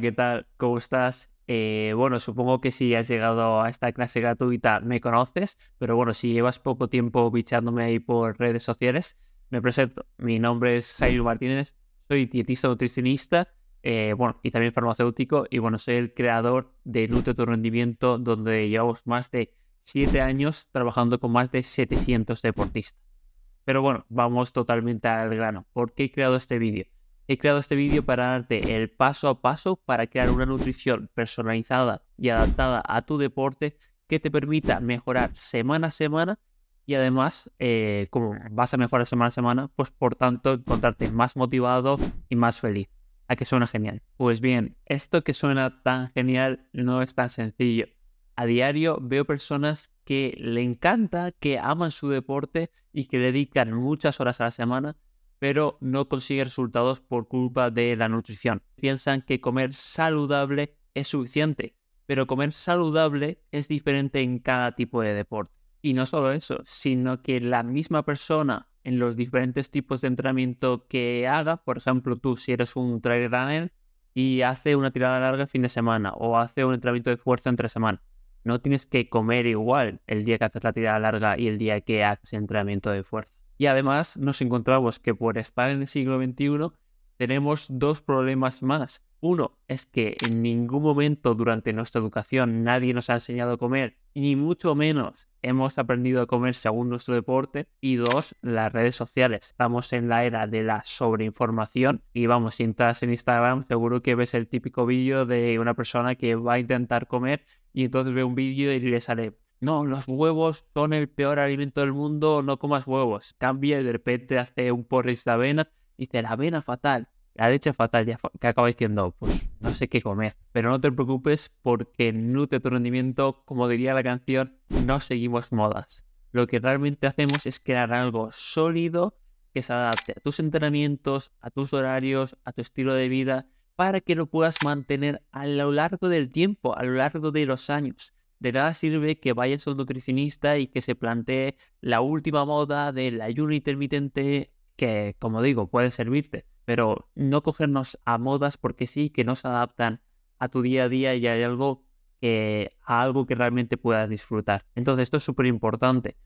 ¿qué tal? ¿Cómo estás? Eh, bueno, supongo que si has llegado a esta clase gratuita me conoces, pero bueno, si llevas poco tiempo bichándome ahí por redes sociales, me presento. Mi nombre es Jairo Martínez, soy dietista nutricionista, eh, bueno, y también farmacéutico, y bueno, soy el creador de Nutre tu Rendimiento, donde llevamos más de 7 años trabajando con más de 700 deportistas. Pero bueno, vamos totalmente al grano. ¿Por qué he creado este vídeo? He creado este vídeo para darte el paso a paso para crear una nutrición personalizada y adaptada a tu deporte que te permita mejorar semana a semana y además, eh, como vas a mejorar semana a semana, pues por tanto encontrarte más motivado y más feliz. ¿A que suena genial? Pues bien, esto que suena tan genial no es tan sencillo. A diario veo personas que le encanta, que aman su deporte y que dedican muchas horas a la semana pero no consigue resultados por culpa de la nutrición. Piensan que comer saludable es suficiente, pero comer saludable es diferente en cada tipo de deporte. Y no solo eso, sino que la misma persona en los diferentes tipos de entrenamiento que haga, por ejemplo, tú si eres un trail runner y hace una tirada larga el fin de semana o hace un entrenamiento de fuerza entre semana, no tienes que comer igual el día que haces la tirada larga y el día que haces entrenamiento de fuerza. Y además nos encontramos que por estar en el siglo XXI tenemos dos problemas más. Uno es que en ningún momento durante nuestra educación nadie nos ha enseñado a comer, ni mucho menos hemos aprendido a comer según nuestro deporte. Y dos, las redes sociales. Estamos en la era de la sobreinformación y vamos, si entras en Instagram seguro que ves el típico vídeo de una persona que va a intentar comer y entonces ve un vídeo y le sale no, los huevos son el peor alimento del mundo, no comas huevos. Cambia y de repente hace un porridge de avena y dice, la avena fatal, la leche fatal, ya que acaba diciendo, pues no sé qué comer. Pero no te preocupes porque nutre tu rendimiento, como diría la canción, no seguimos modas. Lo que realmente hacemos es crear algo sólido que se adapte a tus entrenamientos, a tus horarios, a tu estilo de vida, para que lo puedas mantener a lo largo del tiempo, a lo largo de los años de nada sirve que vayas a un nutricionista y que se plantee la última moda del ayuno intermitente, que como digo, puede servirte, pero no cogernos a modas porque sí, que no se adaptan a tu día a día y hay algo, que, algo que realmente puedas disfrutar. Entonces esto es súper importante.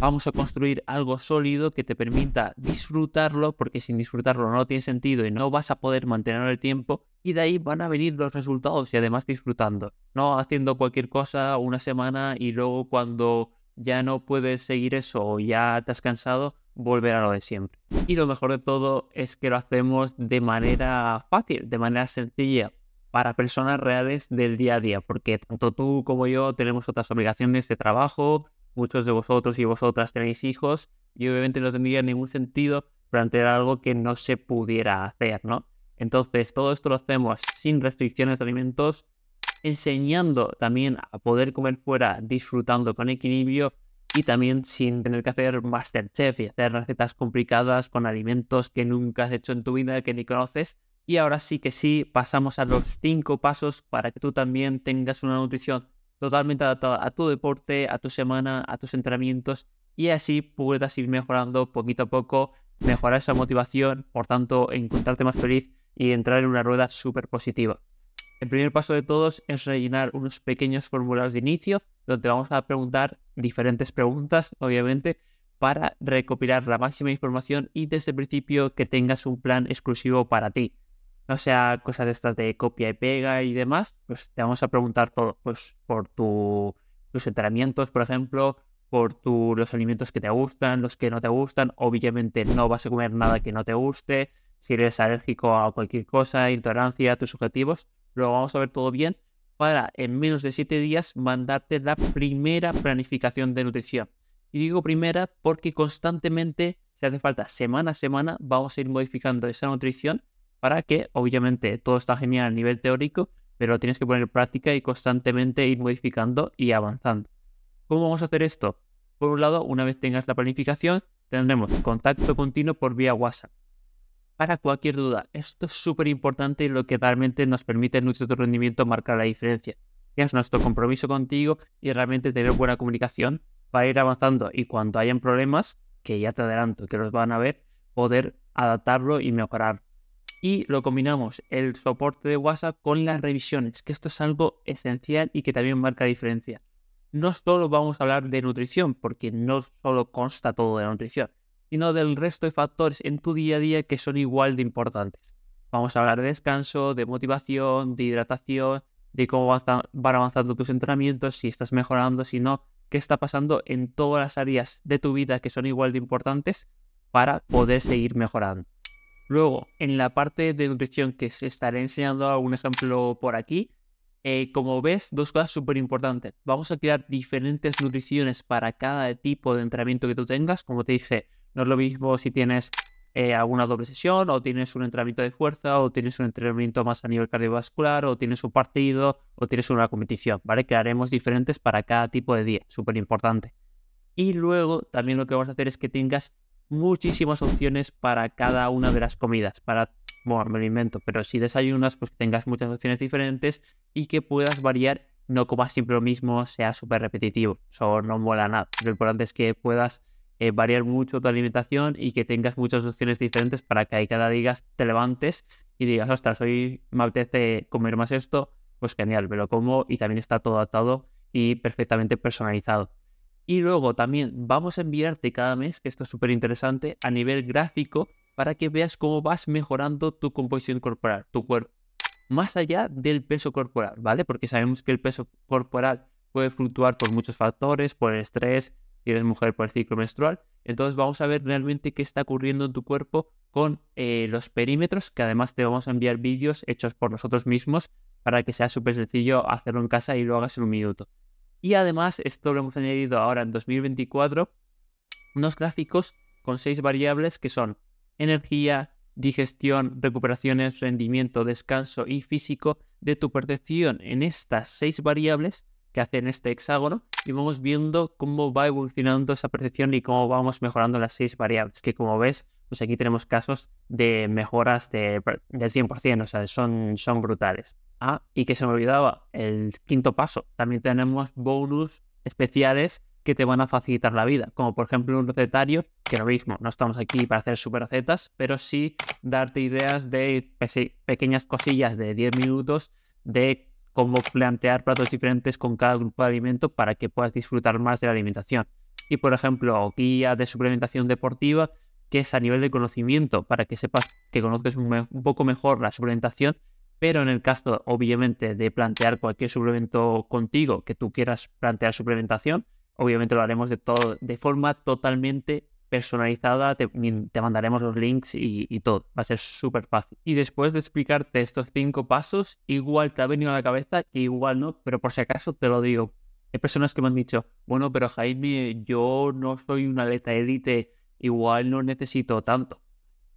Vamos a construir algo sólido que te permita disfrutarlo, porque sin disfrutarlo no tiene sentido y no vas a poder mantener el tiempo. Y de ahí van a venir los resultados y además disfrutando. No haciendo cualquier cosa una semana y luego cuando ya no puedes seguir eso o ya te has cansado, volver a lo de siempre. Y lo mejor de todo es que lo hacemos de manera fácil, de manera sencilla, para personas reales del día a día, porque tanto tú como yo tenemos otras obligaciones de trabajo, muchos de vosotros y vosotras tenéis hijos y obviamente no tendría ningún sentido plantear algo que no se pudiera hacer, ¿no? Entonces, todo esto lo hacemos sin restricciones de alimentos, enseñando también a poder comer fuera, disfrutando con equilibrio y también sin tener que hacer Masterchef y hacer recetas complicadas con alimentos que nunca has hecho en tu vida, que ni conoces. Y ahora sí que sí, pasamos a los cinco pasos para que tú también tengas una nutrición totalmente adaptada a tu deporte, a tu semana, a tus entrenamientos y así puedas ir mejorando poquito a poco, mejorar esa motivación, por tanto, encontrarte más feliz y entrar en una rueda súper positiva. El primer paso de todos es rellenar unos pequeños formularios de inicio donde vamos a preguntar diferentes preguntas, obviamente, para recopilar la máxima información y desde el principio que tengas un plan exclusivo para ti no sea cosas estas de copia y pega y demás, pues te vamos a preguntar todo, pues por tus entrenamientos, por ejemplo, por tus los alimentos que te gustan, los que no te gustan, obviamente no vas a comer nada que no te guste, si eres alérgico a cualquier cosa, intolerancia, tus objetivos, lo vamos a ver todo bien para en menos de 7 días mandarte la primera planificación de nutrición. Y digo primera porque constantemente, si hace falta semana a semana, vamos a ir modificando esa nutrición para que obviamente todo está genial a nivel teórico, pero lo tienes que poner en práctica y constantemente ir modificando y avanzando. ¿Cómo vamos a hacer esto? Por un lado, una vez tengas la planificación, tendremos contacto continuo por vía WhatsApp. Para cualquier duda, esto es súper importante y lo que realmente nos permite en nuestro rendimiento marcar la diferencia. Es nuestro compromiso contigo y realmente tener buena comunicación para ir avanzando y cuando hayan problemas, que ya te adelanto que los van a ver, poder adaptarlo y mejorar y lo combinamos el soporte de WhatsApp con las revisiones, que esto es algo esencial y que también marca diferencia. No solo vamos a hablar de nutrición, porque no solo consta todo de la nutrición, sino del resto de factores en tu día a día que son igual de importantes. Vamos a hablar de descanso, de motivación, de hidratación, de cómo van avanzando tus entrenamientos, si estás mejorando, si no, qué está pasando en todas las áreas de tu vida que son igual de importantes para poder seguir mejorando. Luego, en la parte de nutrición que se estaré enseñando algún ejemplo por aquí, eh, como ves, dos cosas súper importantes. Vamos a crear diferentes nutriciones para cada tipo de entrenamiento que tú tengas. Como te dije, no es lo mismo si tienes eh, alguna doble sesión o tienes un entrenamiento de fuerza o tienes un entrenamiento más a nivel cardiovascular o tienes un partido o tienes una competición, ¿vale? Crearemos diferentes para cada tipo de día, súper importante. Y luego también lo que vamos a hacer es que tengas muchísimas opciones para cada una de las comidas, para, bueno, me invento, pero si desayunas, pues que tengas muchas opciones diferentes y que puedas variar, no comas siempre lo mismo, sea súper repetitivo, eso no mola nada. Lo importante es que puedas eh, variar mucho tu alimentación y que tengas muchas opciones diferentes para que cada día te levantes y digas, ostras, hoy me apetece comer más esto, pues genial, me lo como y también está todo adaptado y perfectamente personalizado. Y luego también vamos a enviarte cada mes, que esto es súper interesante, a nivel gráfico para que veas cómo vas mejorando tu composición corporal, tu cuerpo. Más allá del peso corporal, ¿vale? Porque sabemos que el peso corporal puede fluctuar por muchos factores, por el estrés, si eres mujer, por el ciclo menstrual. Entonces vamos a ver realmente qué está ocurriendo en tu cuerpo con eh, los perímetros, que además te vamos a enviar vídeos hechos por nosotros mismos para que sea súper sencillo hacerlo en casa y lo hagas en un minuto. Y además, esto lo hemos añadido ahora en 2024, unos gráficos con seis variables que son energía, digestión, recuperaciones, rendimiento, descanso y físico de tu percepción en estas seis variables que hacen este hexágono y vamos viendo cómo va evolucionando esa percepción y cómo vamos mejorando las seis variables, que como ves, pues aquí tenemos casos de mejoras del 100%, o sea, son, son brutales. Ah, y que se me olvidaba, el quinto paso. También tenemos bonus especiales que te van a facilitar la vida, como por ejemplo un recetario, que lo mismo no estamos aquí para hacer super recetas, pero sí darte ideas de pequeñas cosillas de 10 minutos de cómo plantear platos diferentes con cada grupo de alimento para que puedas disfrutar más de la alimentación. Y por ejemplo, guía de suplementación deportiva, que es a nivel de conocimiento, para que sepas que conozcas un poco mejor la suplementación pero en el caso, obviamente, de plantear cualquier suplemento contigo que tú quieras plantear suplementación, obviamente lo haremos de, todo, de forma totalmente personalizada, te, mandaremos los links y, todo, va a ser súper fácil. Y después de explicarte estos cinco pasos, igual te ha venido a la cabeza, que igual no, pero por si acaso te lo digo. Hay personas que me han dicho, bueno, pero Jaime, yo no soy una atleta élite, igual no necesito tanto.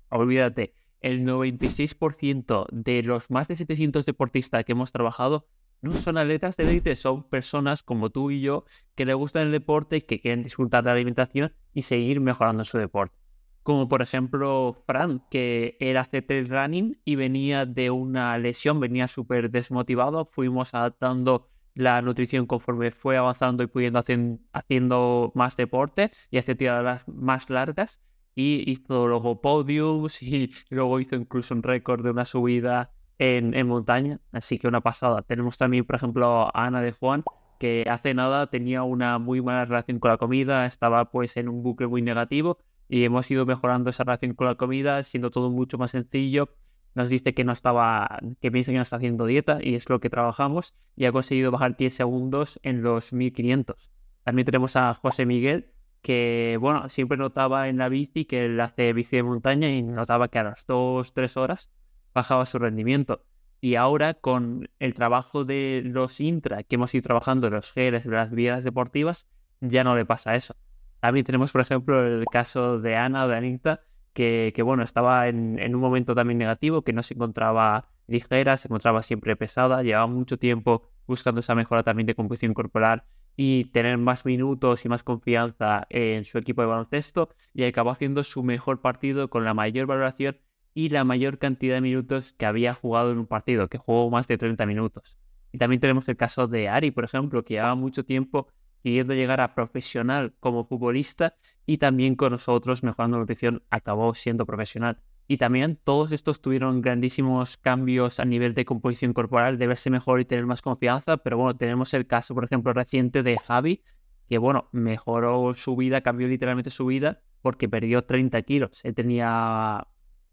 Olvídate, el 96% de los más de 700 deportistas que hemos trabajado no son atletas de élite, son personas como tú y yo que le gusta el deporte, que quieren disfrutar de la alimentación y seguir mejorando su deporte. Como por ejemplo Fran, que era hace trail running y venía de una lesión, venía súper desmotivado, fuimos adaptando la nutrición conforme fue avanzando y pudiendo hacer, haciendo más deporte y hacer tiradas más largas y hizo luego podiums y luego hizo incluso un récord de una subida en, montaña. Así que una pasada. Tenemos también, por ejemplo, a Ana de Juan, que hace nada tenía una muy mala relación con la comida, estaba pues en un bucle muy negativo y hemos ido mejorando esa relación con la comida, siendo todo mucho más sencillo. Nos dice que no estaba, que piensa que no está haciendo dieta y es lo que trabajamos y ha conseguido bajar 10 segundos en los 1500. También tenemos a José Miguel, que, bueno, siempre notaba en la bici que él hace bici de montaña y notaba que a las 2, 3 horas bajaba su rendimiento. Y ahora con el trabajo de los intra que hemos ido trabajando, los geles, las vías deportivas, ya no le pasa eso. También tenemos, por ejemplo, el caso de Ana de Anita, que, que, bueno, estaba en, en un momento también negativo, que no se encontraba ligera, se encontraba siempre pesada, llevaba mucho tiempo buscando esa mejora también de composición corporal y tener más minutos y más confianza en su equipo de baloncesto y acabó haciendo su mejor partido con la mayor valoración y la mayor cantidad de minutos que había jugado en un partido, que jugó más de 30 minutos. Y también tenemos el caso de Ari, por ejemplo, que llevaba mucho tiempo queriendo llegar a profesional como futbolista y también con nosotros mejorando la nutrición acabó siendo profesional. Y también todos estos tuvieron grandísimos cambios a nivel de composición corporal, de verse mejor y tener más confianza. Pero bueno, tenemos el caso, por ejemplo, reciente de Javi, que bueno, mejoró su vida, cambió literalmente su vida porque perdió 30 kilos. Él tenía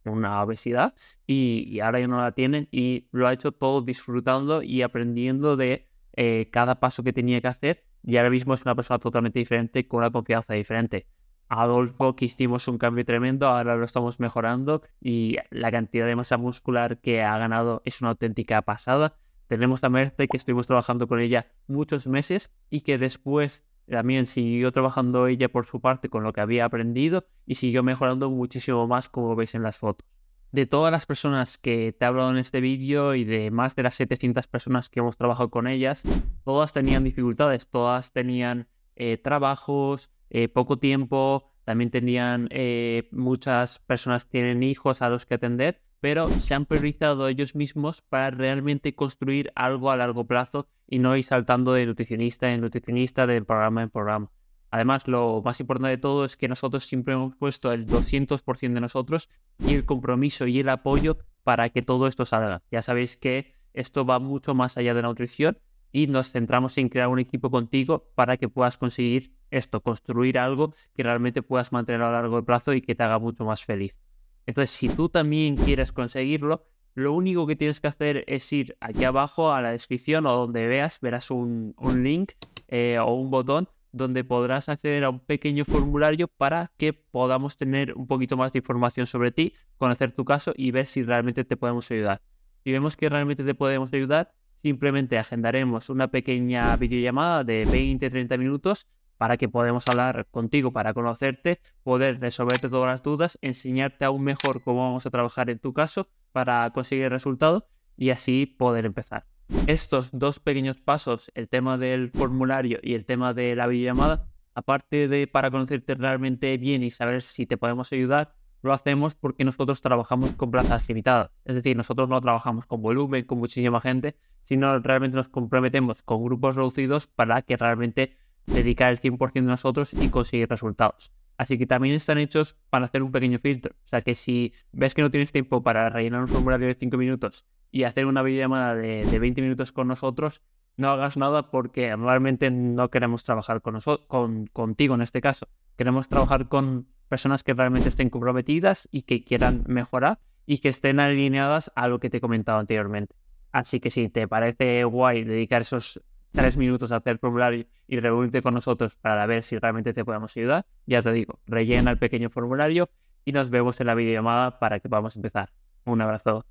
una obesidad y, ahora ya no la tiene y lo ha hecho todo disfrutando y aprendiendo de eh, cada paso que tenía que hacer y ahora mismo es una persona totalmente diferente con una confianza diferente. Adolfo que hicimos un cambio tremendo, ahora lo estamos mejorando y la cantidad de masa muscular que ha ganado es una auténtica pasada. Tenemos a Merce que estuvimos trabajando con ella muchos meses y que después también siguió trabajando ella por su parte con lo que había aprendido y siguió mejorando muchísimo más como veis en las fotos. De todas las personas que te he hablado en este vídeo y de más de las 700 personas que hemos trabajado con ellas, todas tenían dificultades, todas tenían eh, trabajos, eh, poco tiempo, también tenían eh, muchas personas tienen hijos a los que atender, pero se han priorizado ellos mismos para realmente construir algo a largo plazo y no ir saltando de nutricionista en nutricionista, de programa en programa. Además, lo más importante de todo es que nosotros siempre hemos puesto el 200% de nosotros y el compromiso y el apoyo para que todo esto salga. Ya sabéis que esto va mucho más allá de la nutrición y nos centramos en crear un equipo contigo para que puedas conseguir esto, construir algo que realmente puedas mantener a largo plazo y que te haga mucho más feliz. Entonces, si tú también quieres conseguirlo, lo único que tienes que hacer es ir aquí abajo a la descripción o donde veas, verás un, link eh, o un botón donde podrás acceder a un pequeño formulario para que podamos tener un poquito más de información sobre ti, conocer tu caso y ver si realmente te podemos ayudar. Si vemos que realmente te podemos ayudar, simplemente agendaremos una pequeña videollamada de 20-30 minutos para que podamos hablar contigo, para conocerte, poder resolverte todas las dudas, enseñarte aún mejor cómo vamos a trabajar en tu caso para conseguir resultado y así poder empezar. Estos dos pequeños pasos, el tema del formulario y el tema de la videollamada, aparte de para conocerte realmente bien y saber si te podemos ayudar, lo hacemos porque nosotros trabajamos con plazas limitadas. Es decir, nosotros no trabajamos con volumen, con muchísima gente, sino realmente nos comprometemos con grupos reducidos para que realmente dedicar el 100% de nosotros y conseguir resultados. Así que también están hechos para hacer un pequeño filtro. O sea que si ves que no tienes tiempo para rellenar un formulario de 5 minutos y hacer una videollamada de, de 20 minutos con nosotros, no hagas nada porque realmente no queremos trabajar con con, contigo en este caso. Queremos trabajar con personas que realmente estén comprometidas y que quieran mejorar y que estén alineadas a lo que te he comentado anteriormente. Así que si te parece guay dedicar esos tres minutos a hacer el formulario y reunirte con nosotros para ver si realmente te podemos ayudar, ya te digo, rellena el pequeño formulario y nos vemos en la videollamada para que podamos empezar. Un abrazo.